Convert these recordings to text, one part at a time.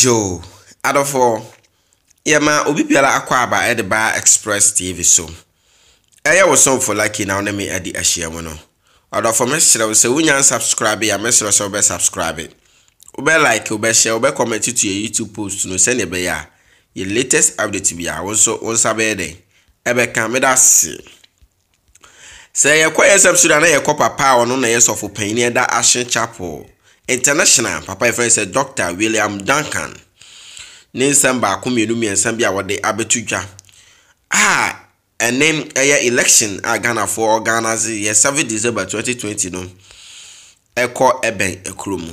yo adɔfoɔ yɛma obi biara akɔ aba ɛde ba express tv so ɛyɛ wo sɔmfo lucky na wo ne me adi ahyia mu no ɔdɔfoɔ meserɛ wo sɛ wonya nsubscribe a meserɛ sɛ wobɛsubscribe wobɛ like wobɛhyɛ wobɛ comment to yɛ youtube post no sɛneɛ ɛbɛyɛ a yɛ latest update bi a wo nso wo nsa bɛyɛ dɛn ɛbɛka meda se sɛ yɛkɔ yɛ sɛm so na yɛkɔ papa a ɔno na yɛ sɔfo ɛda ahye chapel international papa yɛfrɛ sɛ dr william duncan ne nsɛm baako mmienu mmiɛnsa bi a wɔde abɛto dwa a ɛne ɛyɛ election a ghanafoɔ ɔghanaze yɛ 7 december 2020 no ɛkɔ ɛbɛn ɛkuro mu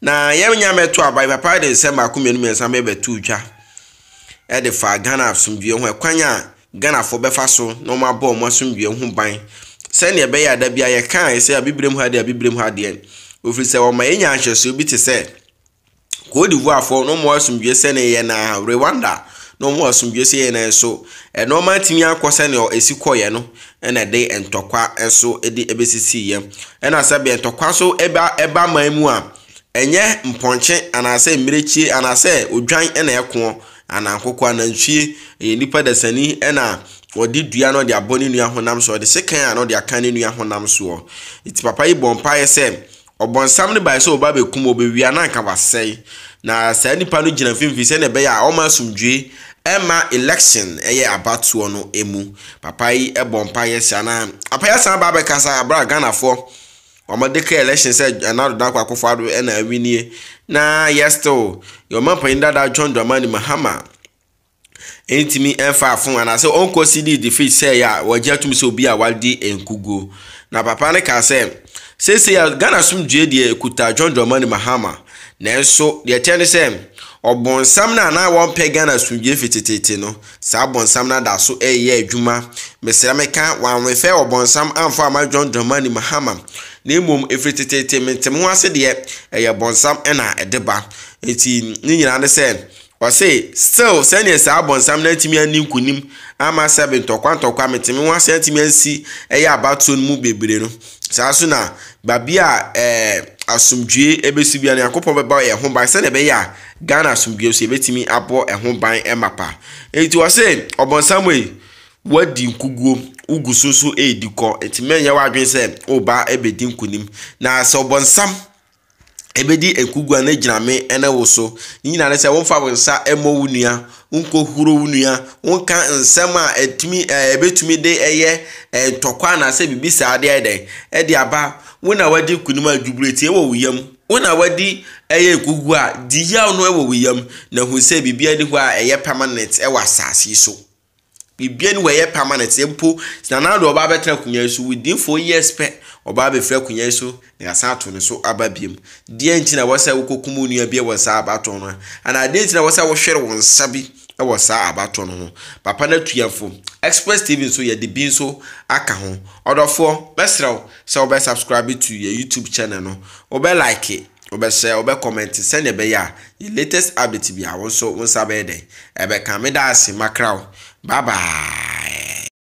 na yɛn nyɛ mɛto aban papa de nsɛm baako mmienu mmiɛnsa bɛbɛto dwa ɛde fa ghana asomdue ho ɛkwan a ghanafoɔ bɛfa so na wɔn abɔ wɔn asomdue ho ban sɛnea ɛbɛyɛ ada bi a yɛkaa sɛ abibire mu ha deɛ abibire mu ha deɛ ofiri sɛ wɔma yɛnya ahyɛsoɔ bi te sɛ kodivoafoɔ na ɔmo asomdwe sɛ ne yɛ na rwanda na ɔmo asomdwe sɛ yɛ na nso ɛnɔɔma tumi akɔ sɛnea esi kɔyɛ no ɛna ɛde ntɔkwa nso ɛde ebesisi yɛ ɛna sɛbi ntɔkwa nso ɛba ɛba man mu a ɛnyɛ mpɔnkye anaasɛ mmirekyie anaasɛ odwan ɛna ɛkoɔ anankoko anantwie ɛyɛ nipa dasani ɛna wɔde dua no de abɔ ne nua honam so ɔde sekan na ɔde aka ne nua honam soɔ eti papa yi bɔ mpaeɛ sɛ ɔbɔnsam ne bae sɛ ɔba bɛkum ɔbɛwia na nka wasɛe na saa nipa no gyina mfimfini sɛdeɛ ɛbɛyɛ a ɔma asomdwe ɛma election ɛyɛ abatoɔ no mu papa yi ɛbɔ mpa yɛ hyɛ anaa papa yɛ san ba abɛkasa abira ghanafoɔ wɔde ka election sɛ ɛnado da akɔ akɔfo ado ɛna awinie na yɛ still yɛ ɔma mpanyin dada john dramani mahama ntumi ɛmfa afo anaasɛ ɔnkɔ si di defeat sɛ ɛyɛ a wɔgye atum sɛ obi a wadi nkuguo na papa ne ka sɛ seesei a ghana asomdue deɛ kuta john dramani mahama nanso deɛ kyɛ ne sɛ ɔbɔnsam no a na wɔmpɛ ghana asomdue fi tetete no saa ɔbɔnsam no ada so ɛreyɛ adwuma mesrɛ meka wɔanwefɛ ɔbɔnsam amfa ama john dramani mahama na mmom ɛfiri tetete mentem ho ase deɛ ɛyɛ bɔnsam ɛna ɛde ba nti ne nyinaa ne sɛ ɔse still sɛnea saa abɔnsam no atumi ani nkonim ama sɛbe ntɔkwa ntɔkwa meteme ho asɛ atumi ansi ɛyɛ abatoɔ no mu bebree no saa so na baabi a ɛɛ ɛbɛsi bia no yakopɔn bɛba ɛho ban sɛnea ɛbɛyɛ a ghana so yɛbɛtumi abɔ ɛho ban pa ɔse ɔbɔnsam nkuguo so so ɛredi kɔ wadwene ebedi ekugua ne gyina me ne wo so ne nyinaa ne sɛ womfa wo nsa mmɔ wo nua nkɔhuro wo nua nka nsɛm a ɛtumi ɛɛ eh, ebetumi de ɛyɛ ɛɛ eh, tɔkwa anaasɛ bibi saa adeɛ ɛdɛ ɛde aba wo wadi kunim a dwuburetie wɔ wo yam wo wadi ɛyɛ ekugua di yaw no wɔ wo yam na hu sɛ bibi adi hɔ a ɛyɛ permanent ɛwɔ asaase so biribiara no wɔyɛ permanent mpo nana do ɔbaa bɛtena akonnwa yi so within four years pɛ ɔbaa bɛfiri akonnwa yi so na yasa ato ne so aba biem deɛ nti na wɔsɛ wokɔkum onua bi wɔ saa abatɔ no anaa deɛ nti na wɔsɛ wɔhwere wɔn nsa bi wɔ saa abatɔ no ho papa no atuafo express tv nso yɛde bi nso aka ho ɔdɔfoɔ bɛsrɛ wo sɛ wobɛ subscribe to yɛ youtube channel no wobɛ like it. E wobɛhyɛ wobɛkɔmɛnte sɛnea ɛbɛyɛ a yɛ latest update bi a wo nso wo nsa bɛyɛ dɛn ɛbɛka meda ase makra wo